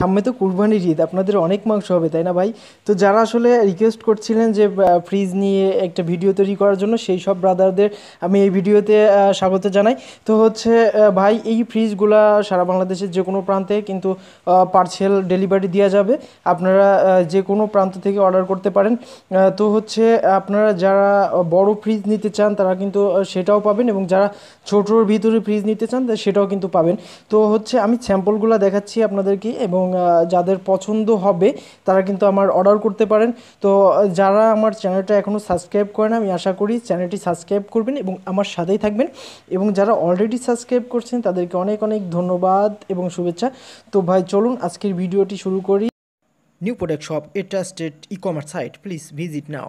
সামনে তো কুরবানির ঈদ আপনাদের অনেক মাংস হবে তাই না ভাই তো যারা আসলে রিকোয়েস্ট করছিলেন যে ফ্রিজ নিয়ে একটা ভিডিও তৈরি করার জন্য সেই সব ব্রাদারদের আমি এই ভিডিওতে স্বাগত জানাই তো হচ্ছে ভাই এই ফ্রিজগুলা সারা বাংলাদেশের যে কোনো প্রান্তে কিন্তু পার্সেল ডেলিভারি দেওয়া যাবে আপনারা যে কোনো প্রান্ত থেকে অর্ডার করতে পারেন তো হচ্ছে আপনারা যারা বড় ফ্রিজ নিতে চান তারা কিন্তু সেটাও পাবেন এবং যারা ছোটোর ভিতরে ফ্রিজ নিতে চান সেটাও কিন্তু পাবেন তো হচ্ছে আমি স্যাম্পলগুলো দেখাচ্ছি আপনাদেরকে এবং যাদের পছন্দ হবে তারা কিন্তু আমার অর্ডার করতে পারেন তো যারা আমার চ্যানেলটা এখনও সাবস্ক্রাইব করেন আমি আশা করি চ্যানেলটি সাবস্ক্রাইব করবেন এবং আমার সাথেই থাকবেন এবং যারা অলরেডি সাবস্ক্রাইব করছেন তাদেরকে অনেক অনেক ধন্যবাদ এবং শুভেচ্ছা তো ভাই চলুন আজকের ভিডিওটি শুরু করি নিউ প্রোডাক্ট শপ এটা state e commerce site please visit now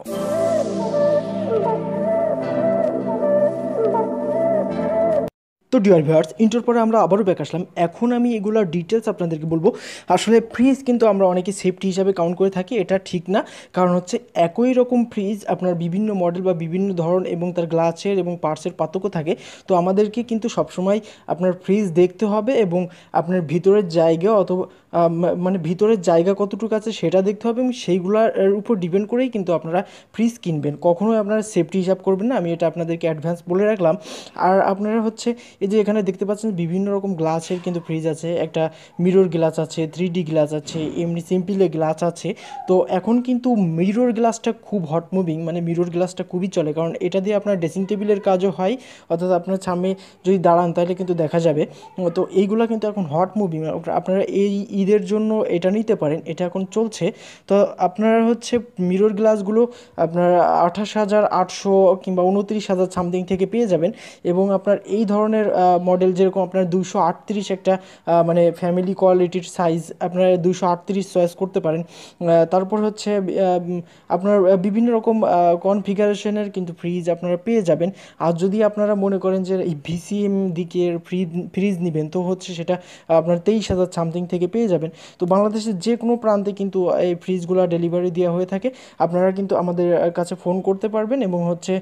তো ডিয়ার ভিউয়ার্স ইন্টার পরে আমরা আবারও ব্যাক আসলাম এখন আমি এগুলোর ডিটেলস আপনাদেরকে বলবো আসলে ফ্রিজ কিন্তু আমরা অনেকে সেফটি হিসাবে কাউন্ট করে থাকি এটা ঠিক না কারণ হচ্ছে একই রকম ফ্রিজ আপনার বিভিন্ন মডেল বা বিভিন্ন ধরন এবং তার গ্লাসের এবং পার্সের পার্থক্য থাকে তো আমাদেরকে কিন্তু সবসময় আপনার ফ্রিজ দেখতে হবে এবং আপনার ভিতরের জায়গা অথবা মানে ভিতরের জায়গা কতটুকু আছে সেটা দেখতে হবে এবং সেইগুলোর উপর ডিপেন্ড করেই কিন্তু আপনারা ফ্রিজ কিনবেন কখনোই আপনারা সেফটি হিসাব করবেন না আমি এটা আপনাদেরকে অ্যাডভান্স বলে রাখলাম আর আপনারা হচ্ছে এই যে এখানে দেখতে পাচ্ছেন বিভিন্ন রকম গ্লাসের কিন্তু ফ্রিজ আছে একটা মিরর গ্লাস আছে থ্রি গ্লাস আছে এমনি সিম্পলে গ্লাস আছে তো এখন কিন্তু মিরর গ্লাসটা খুব হট মুভিং মানে মিরর গ্লাসটা খুবই চলে কারণ এটা দিয়ে আপনার ড্রেসিং টেবিলের কাজও হয় অর্থাৎ আপনার সামনে যদি দাঁড়ান তাহলে কিন্তু দেখা যাবে তো এইগুলো কিন্তু এখন হট মুভিং মানে আপনারা এই ঈদের জন্য এটা নিতে পারেন এটা এখন চলছে তো আপনারা হচ্ছে মিরর গ্লাসগুলো আপনার আঠাশ হাজার আটশো কিংবা উনত্রিশ হাজার সামথিং থেকে পেয়ে যাবেন এবং আপনার এই ধরনের মডেল যেরকম আপনার দুশো আটত্রিশ একটা মানে ফ্যামিলি কোয়ালিটির সাইজ আপনারা দুশো আটত্রিশ চয়েস করতে পারেন তারপর হচ্ছে আপনার বিভিন্ন রকম কনফিগারেশনের কিন্তু ফ্রিজ আপনারা পেয়ে যাবেন আর যদি আপনারা মনে করেন যে এই ভিসিএম দিকের ফ্রিজ ফ্রিজ নেবেন তো হচ্ছে সেটা আপনার তেইশ হাজার সামথিং থেকে পেয়ে যাবেন তো বাংলাদেশের যে কোনো প্রান্তে কিন্তু এই ফ্রিজগুলো ডেলিভারি দেওয়া হয়ে থাকে আপনারা কিন্তু আমাদের কাছে ফোন করতে পারবেন এবং হচ্ছে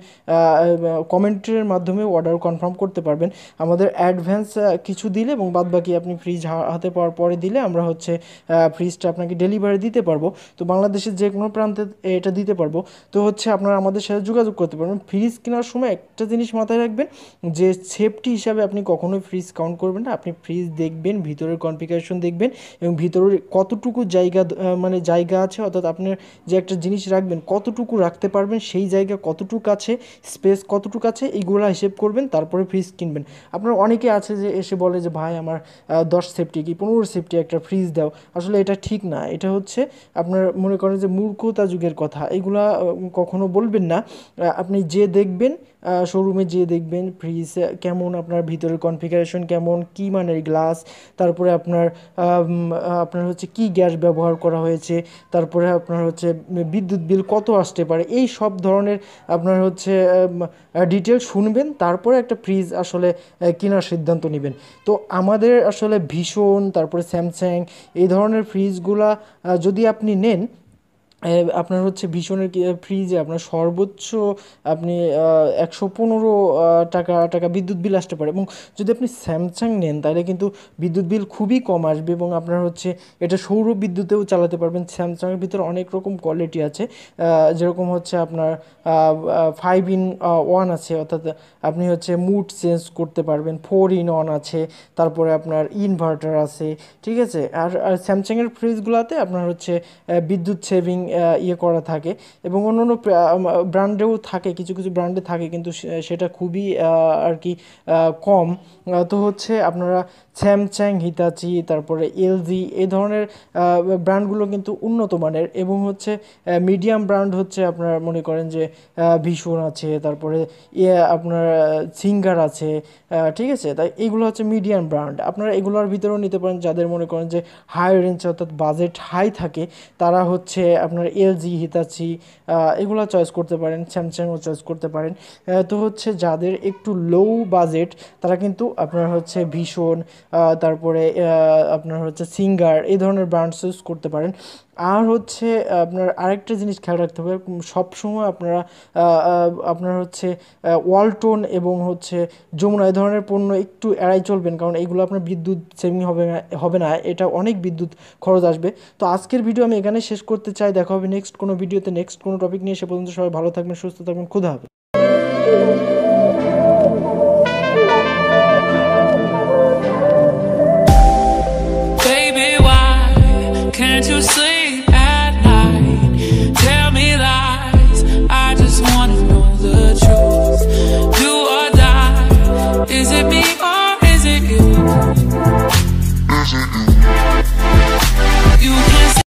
কমেন্টের মাধ্যমে অর্ডার কনফার্ম করতে পারবেন আমাদের অ্যাডভান্স কিছু দিলে এবং বাদ বাকি আপনি ফ্রিজ হাতে পাওয়ার পরে দিলে আমরা হচ্ছে ফ্রিজটা আপনাকে ডেলিভারি দিতে পারবো তো বাংলাদেশের যে কোনো প্রান্তে এটা দিতে পারবো তো হচ্ছে আপনারা আমাদের সাথে যোগাযোগ করতে পারবেন ফ্রিজ কেনার সময় একটা জিনিস মাথায় রাখবেন যে সেফটি হিসাবে আপনি কখনোই ফ্রিজ কাউন্ট করবেন না আপনি ফ্রিজ দেখবেন ভিতরের কনফিগারেশন দেখবেন এবং ভিতরের কতটুকু জায়গা মানে জায়গা আছে অর্থাৎ আপনার যে একটা জিনিস রাখবেন কতটুকু রাখতে পারবেন সেই জায়গা কতটুকু আছে স্পেস কতটুকু আছে এইগুলো হিসেব করবেন তারপরে ফ্রিজ কিনবেন আপনার অনেকে আছে যে এসে বলে যে ভাই আমার দশ সেফটি কি পনেরো সেফটি একটা ফ্রিজ দাও আসলে এটা ঠিক না এটা হচ্ছে আপনার মনে করেন যে মূর্খতা যুগের কথা এগুলা কখনো বলবেন না আপনি যে দেখবেন শোরুমে যেয়ে দেখবেন ফ্রিজ কেমন আপনার ভিতরের কনফিগারেশন কেমন কী মানের গ্লাস তারপরে আপনার আপনার হচ্ছে কি গ্যাস ব্যবহার করা হয়েছে তারপরে আপনার হচ্ছে বিদ্যুৎ বিল কত আসতে পারে এই সব ধরনের আপনার হচ্ছে ডিটেল শুনবেন তারপরে একটা ফ্রিজ আসলে কেনার সিদ্ধান্ত নেবেন তো আমাদের আসলে ভীষণ তারপরে স্যামসাং এই ধরনের ফ্রিজগুলা যদি আপনি নেন আপনার হচ্ছে ভীষণের ফ্রিজে আপনার সর্বোচ্চ আপনি একশো পনেরো টাকা টাকা বিদ্যুৎ বিল আসতে পারে এবং যদি আপনি স্যামসাং নেন তাহলে কিন্তু বিদ্যুৎ বিল খুবই কম আসবে এবং আপনার হচ্ছে এটা সৌর বিদ্যুতেও চালাতে পারবেন স্যামসাংয়ের ভিতরে অনেক রকম কোয়ালিটি আছে যেরকম হচ্ছে আপনার ফাইভ ইন ওয়ান আছে অর্থাৎ আপনি হচ্ছে মুড চেঞ্জ করতে পারবেন ফোর ইন ওয়ান আছে তারপরে আপনার ইনভার্টার আছে ঠিক আছে আর আর স্যামসাংয়ের ফ্রিজগুলোতে আপনার হচ্ছে বিদ্যুৎ সেভিং ইয়ে করা থাকে এবং অন্য অন্য ব্র্যান্ডেও থাকে কিছু কিছু ব্র্যান্ডে থাকে কিন্তু সেটা খুবই আর কি কম তো হচ্ছে আপনারা স্যামস্যাং হিতাচি তারপরে এলজি এই ধরনের ব্র্যান্ডগুলো কিন্তু উন্নত মানের এবং হচ্ছে মিডিয়াম ব্র্যান্ড হচ্ছে আপনার মনে করেন যে ভীষণ আছে তারপরে ইয়ে আপনার সিঙ্গার আছে ঠিক আছে তাই এগুলো হচ্ছে মিডিয়াম ব্র্যান্ড আপনারা এগুলোর ভিতরেও নিতে পারেন যাদের মনে করেন যে হাই রেঞ্জ অর্থাৎ বাজেট হাই থাকে তারা হচ্ছে আপনার আপনার এলজি হিতাচি এগুলো চয়েস করতে পারেন স্যামসাংও চয়েস করতে পারেন তো হচ্ছে যাদের একটু লো বাজেট তারা কিন্তু আপনার হচ্ছে ভীষণ তারপরে আপনার হচ্ছে সিঙ্গার এই ধরনের ব্র্যান্ডস ইউজ করতে পারেন আর হচ্ছে আপনার আরেকটা জিনিস খেয়াল রাখতে হবে সবসময় আপনারা আপনার হচ্ছে ওয়ালটোন এবং হচ্ছে যমুনা এ ধরনের পণ্য একটু এড়াই চলবেন কারণ এইগুলো আপনার বিদ্যুৎ সেভিং হবে না হবে না এটা অনেক বিদ্যুৎ খরচ আসবে তো আজকের ভিডিও আমি এখানে শেষ করতে চাই দেখা হবে নেক্সট কোনো ভিডিওতে নেক্সট কোনো টপিক নিয়ে সে পর্যন্ত সবাই ভালো থাকবেন সুস্থ থাকবেন ক্ষুধা হবে